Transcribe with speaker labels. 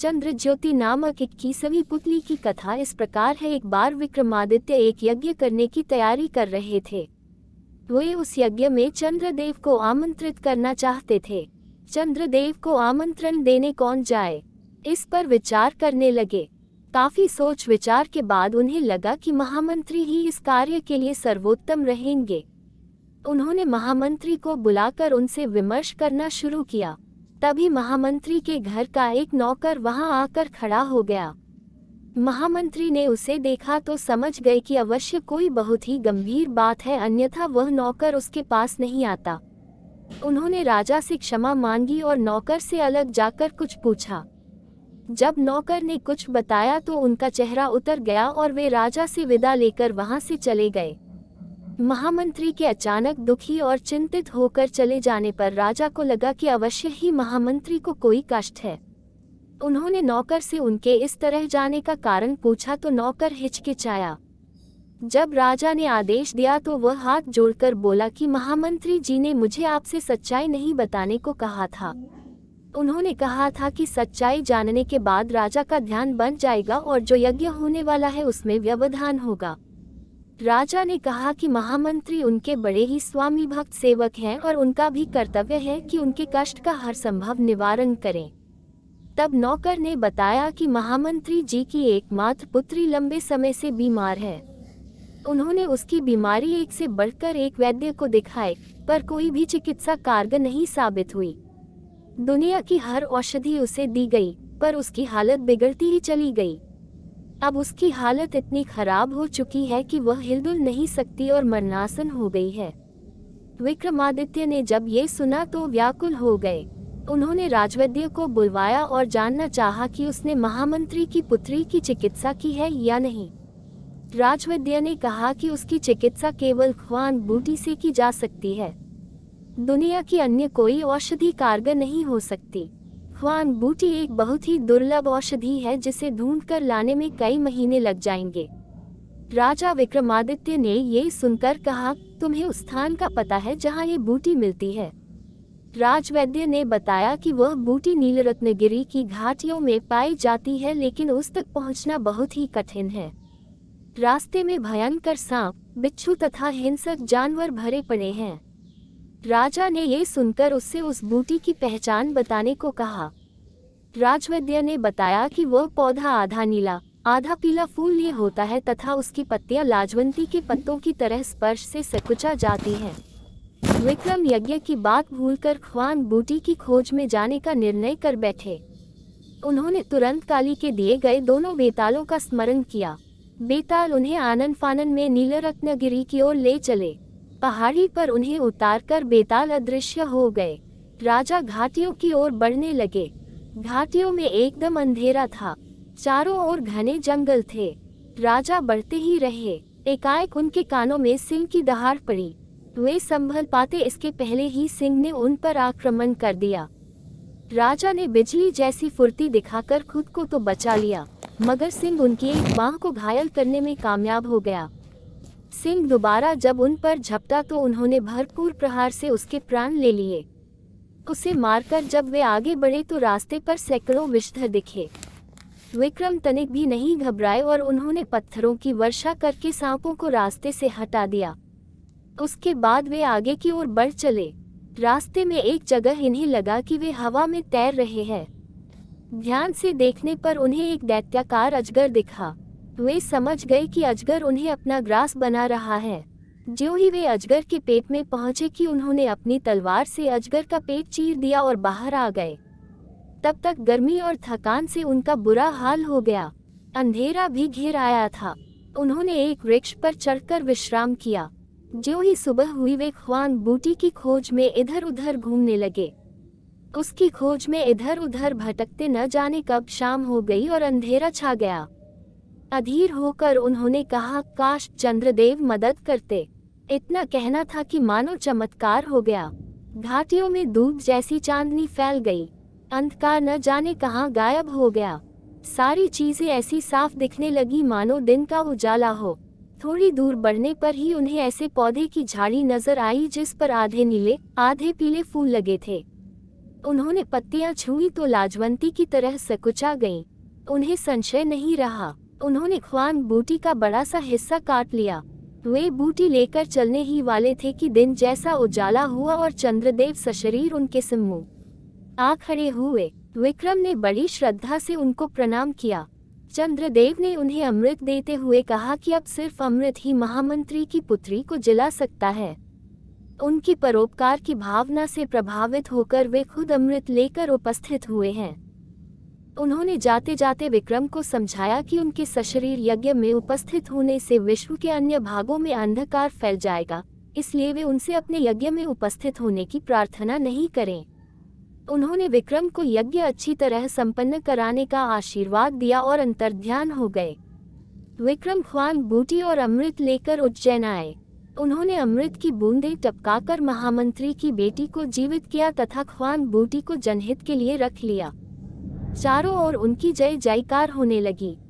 Speaker 1: चंद्र ज्योति नामक इक्कीसवीं पुतली की कथा इस प्रकार है एक बार विक्रमादित्य एक यज्ञ करने की तैयारी कर रहे थे वे उस यज्ञ में चंद्रदेव को आमंत्रित करना चाहते थे चंद्रदेव को आमंत्रण देने कौन जाए इस पर विचार करने लगे काफी सोच विचार के बाद उन्हें लगा कि महामंत्री ही इस कार्य के लिए सर्वोत्तम रहेंगे उन्होंने महामंत्री को बुलाकर उनसे विमर्श करना शुरू किया तभी महामंत्री के घर का एक नौकर वहां आकर खड़ा हो गया महामंत्री ने उसे देखा तो समझ गए कि अवश्य कोई बहुत ही गंभीर बात है अन्यथा वह नौकर उसके पास नहीं आता उन्होंने राजा से क्षमा मांगी और नौकर से अलग जाकर कुछ पूछा जब नौकर ने कुछ बताया तो उनका चेहरा उतर गया और वे राजा से विदा लेकर वहां से चले गए महामंत्री के अचानक दुखी और चिंतित होकर चले जाने पर राजा को लगा कि अवश्य ही महामंत्री को कोई कष्ट है उन्होंने नौकर से उनके इस तरह जाने का कारण पूछा तो नौकर हिचकिचाया जब राजा ने आदेश दिया तो वह हाथ जोड़कर बोला कि महामंत्री जी ने मुझे आपसे सच्चाई नहीं बताने को कहा था उन्होंने कहा था कि सच्चाई जानने के बाद राजा का ध्यान बन जाएगा और जो यज्ञ होने वाला है उसमें व्यवधान होगा राजा ने कहा कि महामंत्री उनके बड़े ही स्वामी भक्त सेवक हैं और उनका भी कर्तव्य है कि उनके कष्ट का हर संभव निवारण करें तब नौकर ने बताया कि महामंत्री जी की एकमात्र पुत्री लंबे समय से बीमार है उन्होंने उसकी बीमारी एक से बढ़कर एक वैद्य को दिखाए पर कोई भी चिकित्सा कारगर नहीं साबित हुई दुनिया की हर औषधि उसे दी गई पर उसकी हालत बिगड़ती ही चली गई अब उसकी हालत इतनी खराब हो चुकी है कि वह हिलदुल नहीं सकती और मरनासन हो गई है विक्रमादित्य ने जब ये सुना तो व्याकुल हो गए उन्होंने राजवैद्य को बुलवाया और जानना चाहा कि उसने महामंत्री की पुत्री की चिकित्सा की है या नहीं राजवैद्य ने कहा कि उसकी चिकित्सा केवल ख्वान बूटी से की जा सकती है दुनिया की अन्य कोई औषधि कारगर नहीं हो सकती ख्वान बूटी एक बहुत ही दुर्लभ औषधि है जिसे ढूंढ कर लाने में कई महीने लग जाएंगे राजा विक्रमादित्य ने ये सुनकर कहा तुम्हें उस स्थान का पता है जहाँ ये बूटी मिलती है राजवैद्य ने बताया कि वह बूटी नीलरत्नगिरी की घाटियों में पाई जाती है लेकिन उस तक पहुंचना बहुत ही कठिन है रास्ते में भयंकर सांप बिच्छू तथा हिंसक जानवर भरे पड़े हैं राजा ने ये सुनकर उससे उस बूटी की पहचान बताने को कहा राजवैद्य ने बताया कि वह पौधा आधा नीला आधा पीला फूल ये होता है तथा उसकी पत्तियां लाजवंती के पत्तों की तरह स्पर्श से सकुचा जाती हैं। विक्रम यज्ञ की बात भूलकर ख्वान बूटी की खोज में जाने का निर्णय कर बैठे उन्होंने तुरंत काली के दिए गए दोनों बेतालों का स्मरण किया बेताल उन्हें आनंद फानन में नीलरत्नगिरी की ओर ले चले पहाड़ी पर उन्हें उतारकर बेताल अदृश्य हो गए राजा घाटियों की ओर बढ़ने लगे घाटियों में एकदम अंधेरा था चारों ओर घने जंगल थे राजा बढ़ते ही रहे एकाएक उनके कानों में सिंह की दहाड़ पड़ी वे संभल पाते इसके पहले ही सिंह ने उन पर आक्रमण कर दिया राजा ने बिजली जैसी फुर्ती दिखाकर खुद को तो बचा लिया मगर सिंह उनकी एक बाह को घायल करने में कामयाब हो गया सिंह दोबारा जब उन पर झपटा तो उन्होंने भरपूर प्रहार से उसके प्राण ले लिए उसे मारकर जब वे आगे बढ़े तो रास्ते पर सैकड़ों विषधर दिखे विक्रम तनिक भी नहीं घबराए और उन्होंने पत्थरों की वर्षा करके सांपों को रास्ते से हटा दिया उसके बाद वे आगे की ओर बढ़ चले रास्ते में एक जगह इन्हें लगा कि वे हवा में तैर रहे हैं ध्यान से देखने पर उन्हें एक दैत्याकार अजगर दिखा वे समझ गए कि अजगर उन्हें अपना ग्रास बना रहा है जो ही वे अजगर के पेट में पहुंचे कि उन्होंने अपनी तलवार से अजगर का पेट चीर दिया और बाहर आ गए तब तक गर्मी और थकान से उनका बुरा हाल हो गया अंधेरा भी घिर आया था उन्होंने एक वृक्ष पर चढ़कर विश्राम किया जो ही सुबह हुई वे ख्वान बूटी की खोज में इधर उधर घूमने लगे उसकी खोज में इधर उधर भटकते न जाने कब शाम हो गई और अंधेरा छा गया अधीर होकर उन्होंने कहा काश चंद्रदेव मदद करते इतना कहना था कि मानो चमत्कार हो गया घाटियों में दूध जैसी चांदनी फैल गई अंधकार न जाने कहाँ गायब हो गया सारी चीजें ऐसी साफ दिखने लगी मानो दिन का उजाला हो थोड़ी दूर बढ़ने पर ही उन्हें ऐसे पौधे की झाड़ी नजर आई जिस पर आधे नीले आधे पीले फूल लगे थे उन्होंने पत्तियां छुई तो लाजवंती की तरह सकुचा गईं। उन्हें संशय नहीं रहा उन्होंने ख्वान बूटी का बड़ा सा हिस्सा काट लिया वे बूटी लेकर चलने ही वाले थे कि दिन जैसा उजाला हुआ और चंद्रदेव सशरीर उनके सम्मुख आ खड़े हुए विक्रम ने बड़ी श्रद्धा से उनको प्रणाम किया चंद्रदेव ने उन्हें अमृत देते हुए कहा कि अब सिर्फ अमृत ही महामंत्री की पुत्री को जिला सकता है उनकी परोपकार की भावना से प्रभावित होकर वे खुद अमृत लेकर उपस्थित हुए हैं उन्होंने जाते जाते विक्रम को समझाया कि उनके सशरीर यज्ञ में उपस्थित होने से विश्व के अन्य भागों में अंधकार फैल जाएगा इसलिए वे उनसे अपने यज्ञ में उपस्थित होने की प्रार्थना नहीं करें उन्होंने विक्रम को यज्ञ अच्छी तरह संपन्न कराने का आशीर्वाद दिया और अंतर्ध्यान हो गए विक्रम ख्वान बूटी और अमृत लेकर उज्जैन आए उन्होंने अमृत की बूंदें टपकाकर महामंत्री की बेटी को जीवित किया तथा ख्वान बूटी को जनहित के लिए रख लिया चारों ओर उनकी जय जयकार होने लगी